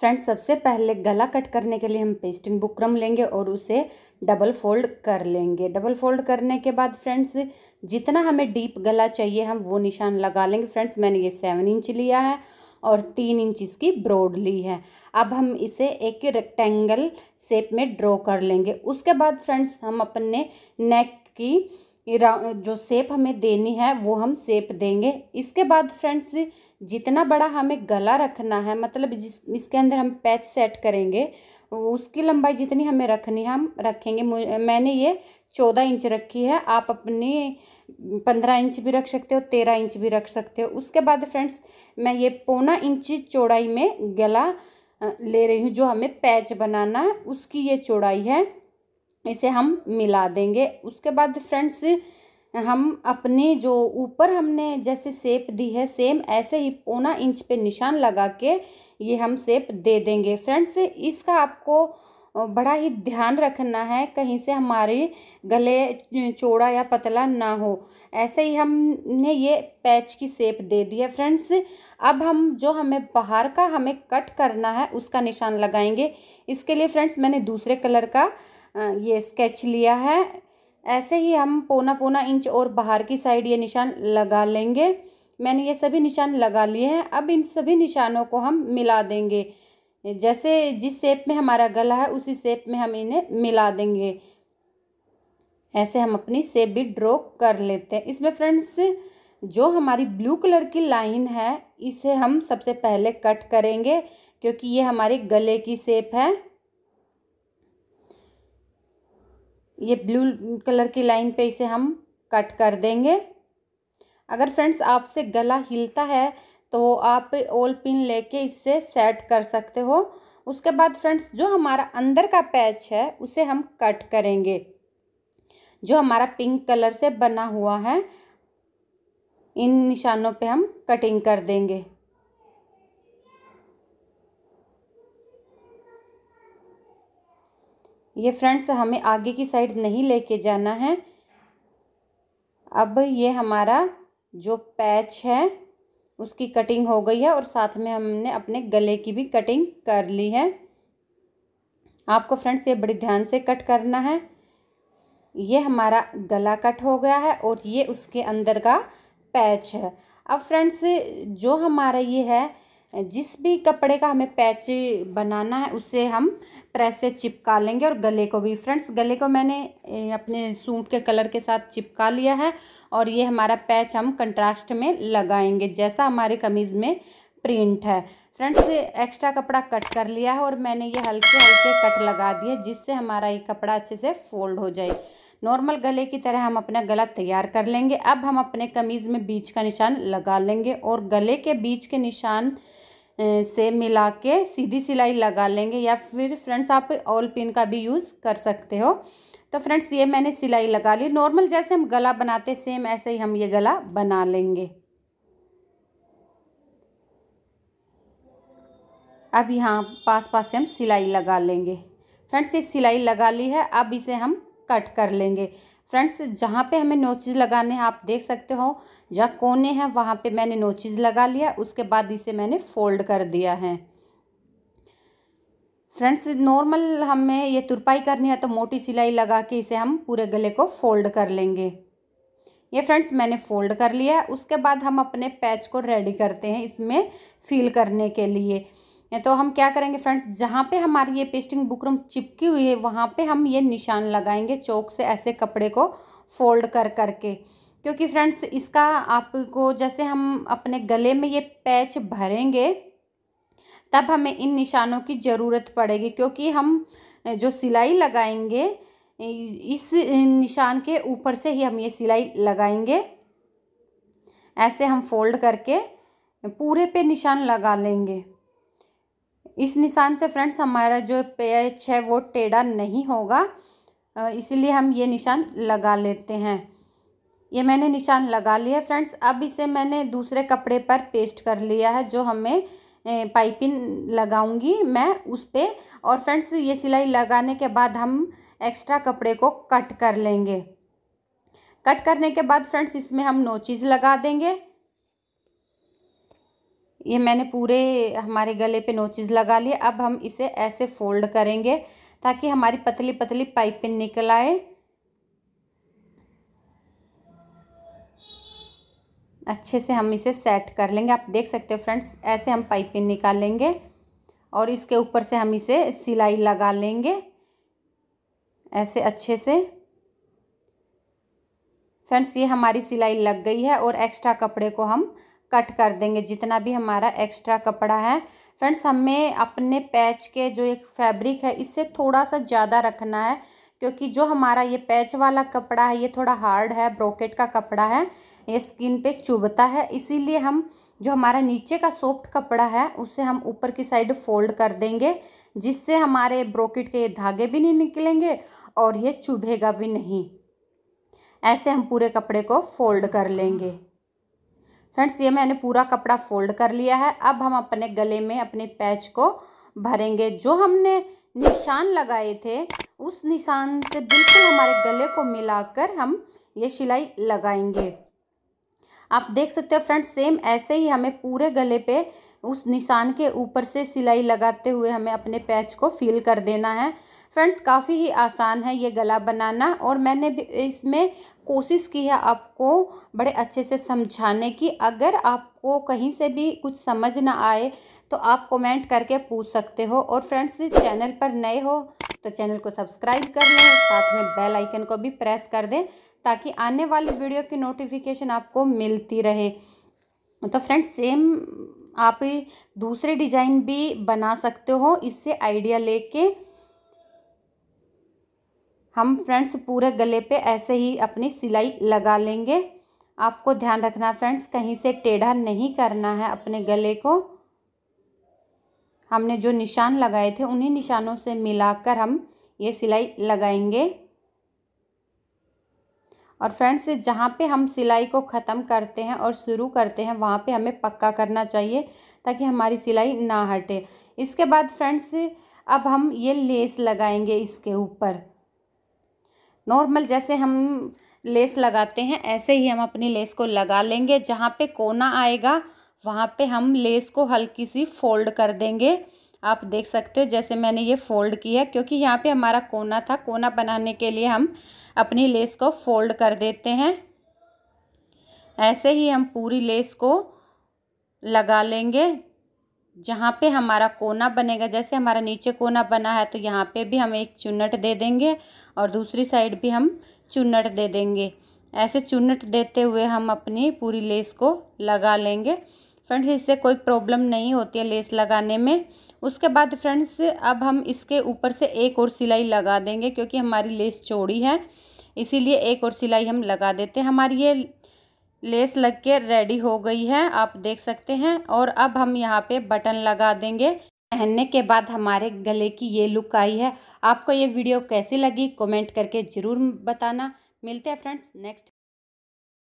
friends सबसे पहले गला कट करने के लिए हम पेस्टिंग बुकरम लेंगे और उसे डबल फोल्ड कर लेंगे डबल फोल्ड करने के बाद फ्रेंड्स जितना हमें डीप गला चाहिए हम वो निशान लगा लेंगे फ्रेंड्स मैंने ये सेवन इंच लिया है और तीन इंच इसकी ब्रॉड ली है अब हम इसे एक रेक्टेंगल शेप में ड्रॉ कर लेंगे उसके बाद फ्रेंड्स हम अपने नेक की जो सेप हमें देनी है वो हम सेप देंगे इसके बाद फ्रेंड्स जितना बड़ा हमें गला रखना है मतलब जिस इसके अंदर हम पैच सेट करेंगे उसकी लंबाई जितनी हमें रखनी है हम रखेंगे मैंने ये चौदह इंच रखी है आप अपनी पंद्रह इंच भी रख सकते हो तेरह इंच भी रख सकते हो उसके बाद फ्रेंड्स मैं ये पौना इंच चौड़ाई में गला ले रही हूँ जो हमें पैच बनाना है उसकी ये चौड़ाई है इसे हम मिला देंगे उसके बाद फ्रेंड्स हम अपने जो ऊपर हमने जैसे सेप दी है सेम ऐसे ही पौना इंच पे निशान लगा के ये हम सेप दे देंगे फ्रेंड्स इसका आपको बड़ा ही ध्यान रखना है कहीं से हमारे गले चौड़ा या पतला ना हो ऐसे ही हमने ये पैच की सेप दे दी है फ्रेंड्स अब हम जो हमें बाहर का हमें कट करना है उसका निशान लगाएंगे इसके लिए फ्रेंड्स मैंने दूसरे कलर का ये स्केच लिया है ऐसे ही हम पोना पोना इंच और बाहर की साइड ये निशान लगा लेंगे मैंने ये सभी निशान लगा लिए हैं अब इन सभी निशानों को हम मिला देंगे जैसे जिस शेप में हमारा गला है उसी शेप में हम इन्हें मिला देंगे ऐसे हम अपनी शेप भी ड्रॉ कर लेते हैं इसमें फ्रेंड्स जो हमारी ब्लू कलर की लाइन है इसे हम सबसे पहले कट करेंगे क्योंकि ये हमारे गले की शेप है ये ब्लू कलर की लाइन पे इसे हम कट कर देंगे अगर फ्रेंड्स आपसे गला हिलता है तो आप ओल पिन लेके इससे सेट कर सकते हो उसके बाद फ्रेंड्स जो हमारा अंदर का पैच है उसे हम कट करेंगे जो हमारा पिंक कलर से बना हुआ है इन निशानों पे हम कटिंग कर देंगे ये फ्रेंड्स हमें आगे की साइड नहीं लेके जाना है अब ये हमारा जो पैच है उसकी कटिंग हो गई है और साथ में हमने अपने गले की भी कटिंग कर ली है आपको फ्रेंड्स ये बड़ी ध्यान से कट करना है ये हमारा गला कट हो गया है और ये उसके अंदर का पैच है अब फ्रेंड्स जो हमारा ये है जिस भी कपड़े का हमें पैच बनाना है उसे हम प्रेस से चिपका लेंगे और गले को भी फ्रेंड्स गले को मैंने अपने सूट के कलर के साथ चिपका लिया है और ये हमारा पैच हम कंट्रास्ट में लगाएंगे जैसा हमारे कमीज़ में प्रिंट है फ्रेंड्स एक्स्ट्रा कपड़ा कट कर लिया है और मैंने ये हल्के हल्के कट लगा दिए जिससे हमारा ये कपड़ा अच्छे से फोल्ड हो जाए नॉर्मल गले की तरह हम अपना गला तैयार कर लेंगे अब हम अपने कमीज़ में बीच का निशान लगा लेंगे और गले के बीच के निशान से मिला के सीधी सिलाई लगा लेंगे या फिर फ्रेंड्स आप ऑल पिन का भी यूज़ कर सकते हो तो फ्रेंड्स ये मैंने सिलाई लगा ली नॉर्मल जैसे हम गला बनाते सेम ऐसे ही हम ये गला बना लेंगे अब यहाँ पास पास से हम सिलाई लगा लेंगे फ्रेंड्स ये सिलाई लगा ली है अब इसे हम कट कर लेंगे फ्रेंड्स जहाँ पे हमें नोचेज लगाने हैं आप देख सकते हो जहाँ कोने हैं वहाँ पे मैंने नोचेज लगा लिया उसके बाद इसे मैंने फोल्ड कर दिया है फ्रेंड्स नॉर्मल हमें ये तुरपाई करनी है तो मोटी सिलाई लगा के इसे हम पूरे गले को फोल्ड कर लेंगे ये फ्रेंड्स मैंने फोल्ड कर लिया है उसके बाद हम अपने पैच को रेडी करते हैं इसमें फील करने के लिए या तो हम क्या करेंगे फ्रेंड्स जहाँ पे हमारी ये पेस्टिंग बुकरम चिपकी हुई है वहाँ पे हम ये निशान लगाएंगे चौक से ऐसे कपड़े को फोल्ड कर करके क्योंकि फ्रेंड्स इसका आपको जैसे हम अपने गले में ये पैच भरेंगे तब हमें इन निशानों की ज़रूरत पड़ेगी क्योंकि हम जो सिलाई लगाएंगे इस निशान के ऊपर से ही हम ये सिलाई लगाएंगे ऐसे हम फोल्ड करके पूरे पे निशान लगा लेंगे इस निशान से फ्रेंड्स हमारा जो पेच है वो टेढ़ा नहीं होगा इसलिए हम ये निशान लगा लेते हैं ये मैंने निशान लगा लिया फ्रेंड्स अब इसे मैंने दूसरे कपड़े पर पेस्ट कर लिया है जो हमें पाइपिंग लगाऊंगी मैं उस पर और फ्रेंड्स ये सिलाई लगाने के बाद हम एक्स्ट्रा कपड़े को कट कर लेंगे कट करने के बाद फ्रेंड्स इसमें हम नोचिज़ लगा देंगे ये मैंने पूरे हमारे गले पे नोचेज़ लगा लिए अब हम इसे ऐसे फोल्ड करेंगे ताकि हमारी पतली पतली पाइपिंग निकल आए अच्छे से हम इसे सेट कर लेंगे आप देख सकते हो फ्रेंड्स ऐसे हम पाइपिंग निकालेंगे और इसके ऊपर से हम इसे सिलाई लगा लेंगे ऐसे अच्छे से फ्रेंड्स ये हमारी सिलाई लग गई है और एक्स्ट्रा कपड़े को हम कट कर देंगे जितना भी हमारा एक्स्ट्रा कपड़ा है फ्रेंड्स हमें अपने पैच के जो एक फैब्रिक है इससे थोड़ा सा ज़्यादा रखना है क्योंकि जो हमारा ये पैच वाला कपड़ा है ये थोड़ा हार्ड है ब्रोकेट का कपड़ा है ये स्किन पे चुभता है इसीलिए हम जो हमारा नीचे का सॉफ्ट कपड़ा है उसे हम ऊपर की साइड फोल्ड कर देंगे जिससे हमारे ब्रोकेट के ये धागे भी नहीं निकलेंगे और ये चुभेगा भी नहीं ऐसे हम पूरे कपड़े को फोल्ड कर लेंगे फ्रेंड्स ये मैंने पूरा कपड़ा फोल्ड कर लिया है अब हम अपने गले में अपने पैच को भरेंगे जो हमने निशान लगाए थे उस निशान से बिल्कुल हमारे गले को मिलाकर हम ये सिलाई लगाएंगे आप देख सकते हो फ्रेंड्स सेम ऐसे ही हमें पूरे गले पे उस निशान के ऊपर से सिलाई लगाते हुए हमें अपने पैच को फील कर देना है फ्रेंड्स काफ़ी ही आसान है ये गला बनाना और मैंने भी इसमें कोशिश की है आपको बड़े अच्छे से समझाने की अगर आपको कहीं से भी कुछ समझ ना आए तो आप कमेंट करके पूछ सकते हो और फ्रेंड्स चैनल पर नए हो तो चैनल को सब्सक्राइब कर लें साथ में बेल आइकन को भी प्रेस कर दें ताकि आने वाली वीडियो की नोटिफिकेशन आपको मिलती रहे तो फ्रेंड्स सेम आप दूसरे डिज़ाइन भी बना सकते हो इससे आइडिया लेके हम फ्रेंड्स पूरे गले पे ऐसे ही अपनी सिलाई लगा लेंगे आपको ध्यान रखना फ्रेंड्स कहीं से टेढ़ा नहीं करना है अपने गले को हमने जो निशान लगाए थे उन्हीं निशानों से मिलाकर हम ये सिलाई लगाएंगे और फ्रेंड्स जहाँ पे हम सिलाई को ख़त्म करते हैं और शुरू करते हैं वहाँ पे हमें पक्का करना चाहिए ताकि हमारी सिलाई ना हटे इसके बाद फ्रेंड्स अब हम ये लेस लगाएंगे इसके ऊपर नॉर्मल जैसे हम लेस लगाते हैं ऐसे ही हम अपनी लेस को लगा लेंगे जहाँ पे कोना आएगा वहाँ पे हम लेस को हल्की सी फोल्ड कर देंगे आप देख सकते हो जैसे मैंने ये फोल्ड किया क्योंकि यहाँ पे हमारा कोना था कोना बनाने के लिए हम अपनी लेस को फोल्ड कर देते हैं ऐसे ही हम पूरी लेस को लगा लेंगे जहाँ पे हमारा कोना बनेगा जैसे हमारा नीचे कोना बना है तो यहाँ पे भी हम एक चुन्नट दे देंगे और दूसरी साइड भी हम चुन्नट दे देंगे ऐसे चुन्नट देते हुए हम अपनी पूरी लेस को लगा लेंगे फ्रेंड्स इससे कोई प्रॉब्लम नहीं होती है लेस लगाने में उसके बाद फ्रेंड्स अब हम इसके ऊपर से एक और सिलाई लगा देंगे क्योंकि हमारी लेस चौड़ी है इसीलिए एक और सिलाई हम लगा देते हैं हमारी ये लेस लग के रेडी हो गई है आप देख सकते हैं और अब हम यहाँ पे बटन लगा देंगे पहनने के बाद हमारे गले की ये लुक आई है आपको ये वीडियो कैसी लगी कमेंट करके ज़रूर बताना मिलते हैं फ्रेंड्स नेक्स्ट